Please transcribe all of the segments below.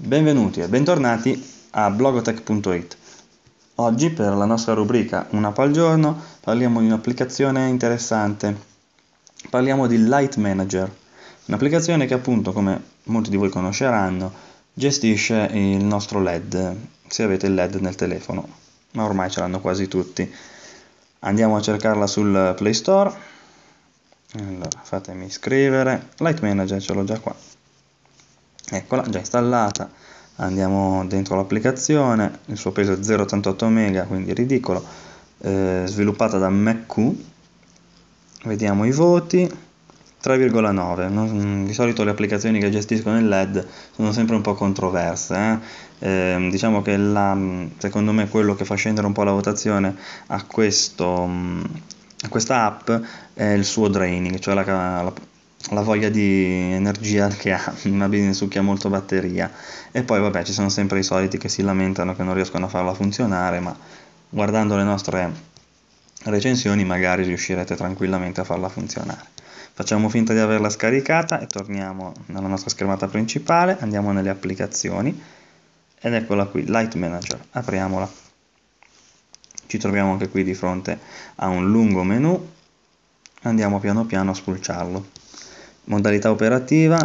Benvenuti e bentornati a blogotech.it. Oggi per la nostra rubrica Una app al giorno parliamo di un'applicazione interessante. Parliamo di Light Manager, un'applicazione che appunto come molti di voi conosceranno gestisce il nostro LED, se avete il LED nel telefono, ma ormai ce l'hanno quasi tutti. Andiamo a cercarla sul Play Store. Allora, fatemi scrivere. Light Manager ce l'ho già qua eccola già installata andiamo dentro l'applicazione il suo peso è 0,88 mega quindi ridicolo eh, sviluppata da MacQ vediamo i voti 3,9 non, mm, di solito le applicazioni che gestiscono il LED sono sempre un po' controverse eh? Eh, diciamo che la, mm, secondo me quello che fa scendere un po' la votazione a questo mm, a questa app è il suo draining cioè la, la la voglia di energia che ha, una benzina succhia molto batteria e poi vabbè ci sono sempre i soliti che si lamentano che non riescono a farla funzionare ma guardando le nostre recensioni magari riuscirete tranquillamente a farla funzionare facciamo finta di averla scaricata e torniamo nella nostra schermata principale andiamo nelle applicazioni ed eccola qui Light Manager apriamola ci troviamo anche qui di fronte a un lungo menu andiamo piano piano a spulciarlo Modalità operativa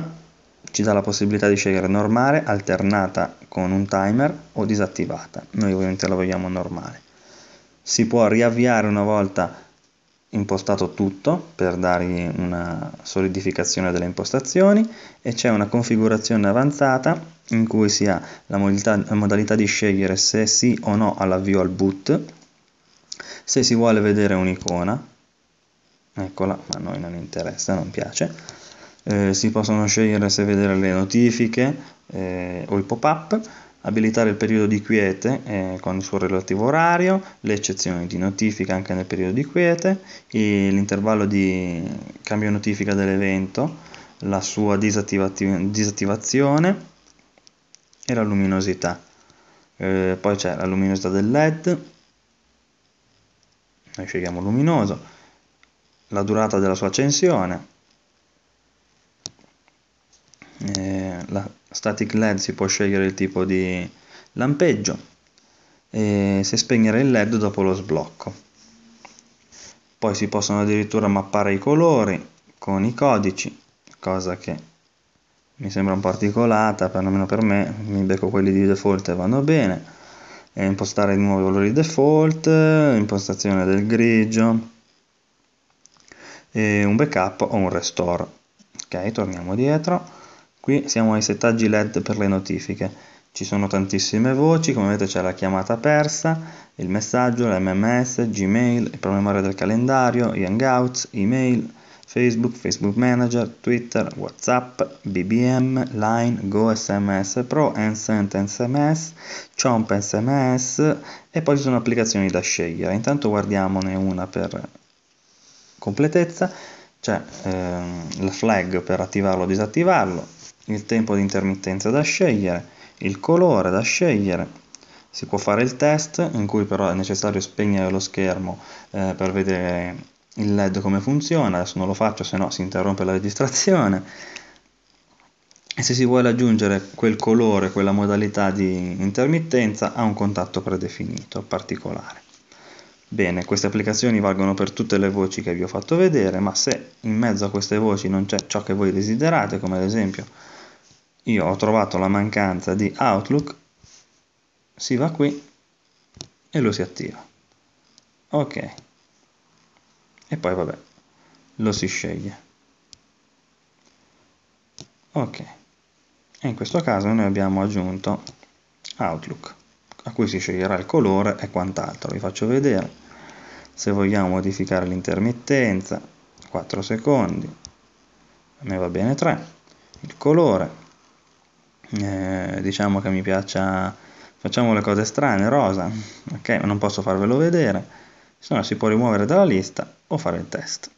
ci dà la possibilità di scegliere normale, alternata con un timer o disattivata. Noi ovviamente la vogliamo normale. Si può riavviare una volta impostato tutto per dargli una solidificazione delle impostazioni e c'è una configurazione avanzata in cui si ha la modalità, la modalità di scegliere se sì o no all'avvio al boot, se si vuole vedere un'icona, eccola, ma a noi non interessa, non piace, eh, si possono scegliere se vedere le notifiche eh, o i pop-up, abilitare il periodo di quiete eh, con il suo relativo orario, le eccezioni di notifica anche nel periodo di quiete, l'intervallo di cambio notifica dell'evento, la sua disattivazione e la luminosità. Eh, poi c'è la luminosità del LED, noi scegliamo luminoso, la durata della sua accensione, eh, la static led si può scegliere il tipo di lampeggio e se spegnere il led dopo lo sblocco poi si possono addirittura mappare i colori con i codici cosa che mi sembra un po' articolata perlomeno per me mi becco quelli di default e vanno bene e impostare di nuovo valori default impostazione del grigio e un backup o un restore ok torniamo dietro qui siamo ai settaggi led per le notifiche ci sono tantissime voci, come vedete c'è la chiamata persa, il messaggio, l'MMS, Gmail, il promemoria del calendario, i Hangouts, email, Facebook, Facebook Manager, Twitter, Whatsapp, BBM, Line, Go SMS Pro, Ensent SMS, Chomp SMS e poi ci sono applicazioni da scegliere. Intanto guardiamone una per completezza, c'è ehm, la flag per attivarlo o disattivarlo, il tempo di intermittenza da scegliere, il colore da scegliere. Si può fare il test in cui però è necessario spegnere lo schermo eh, per vedere il LED come funziona, adesso non lo faccio se no si interrompe la registrazione. E se si vuole aggiungere quel colore, quella modalità di intermittenza a un contatto predefinito, particolare. Bene, queste applicazioni valgono per tutte le voci che vi ho fatto vedere, ma se in mezzo a queste voci non c'è ciò che voi desiderate, come ad esempio io ho trovato la mancanza di Outlook, si va qui e lo si attiva. Ok. E poi vabbè, lo si sceglie. Ok. E in questo caso noi abbiamo aggiunto Outlook, a cui si sceglierà il colore e quant'altro. Vi faccio vedere. Se vogliamo modificare l'intermittenza, 4 secondi, a me va bene 3. Il colore, eh, diciamo che mi piaccia facciamo le cose strane, rosa, ok, ma non posso farvelo vedere, se no si può rimuovere dalla lista o fare il test.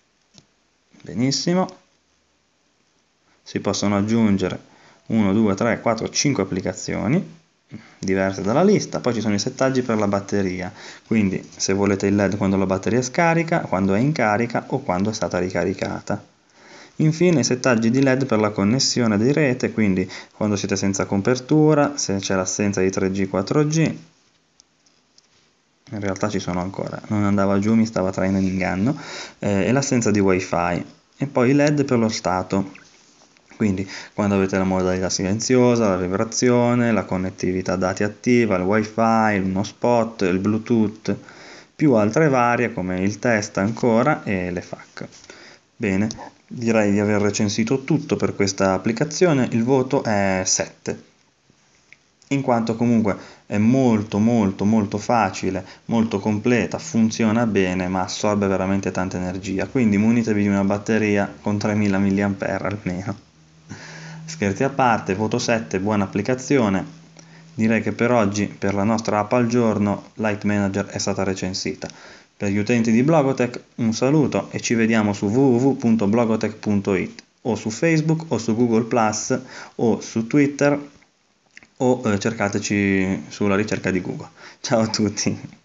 Benissimo, si possono aggiungere 1, 2, 3, 4, 5 applicazioni diverse dalla lista, poi ci sono i settaggi per la batteria, quindi se volete il LED quando la batteria è scarica, quando è in carica o quando è stata ricaricata. Infine i settaggi di LED per la connessione di rete, quindi quando siete senza copertura, se c'è l'assenza di 3G, 4G. In realtà ci sono ancora, non andava giù, mi stava traendo in inganno. Eh, e l'assenza di wifi. E poi i LED per lo stato, quindi quando avete la modalità silenziosa, la vibrazione, la connettività dati attiva, il wifi, uno spot, il bluetooth, più altre varie come il test ancora e le FAC. Bene, direi di aver recensito tutto per questa applicazione, il voto è 7, in quanto comunque è molto molto molto facile, molto completa, funziona bene ma assorbe veramente tanta energia, quindi munitevi di una batteria con 3000 mAh almeno. Scherzi a parte, voto 7, buona applicazione. Direi che per oggi, per la nostra app al giorno, Light Manager è stata recensita. Per gli utenti di Blogotech un saluto e ci vediamo su www.blogotech.it o su Facebook o su Google Plus o su Twitter o eh, cercateci sulla ricerca di Google. Ciao a tutti!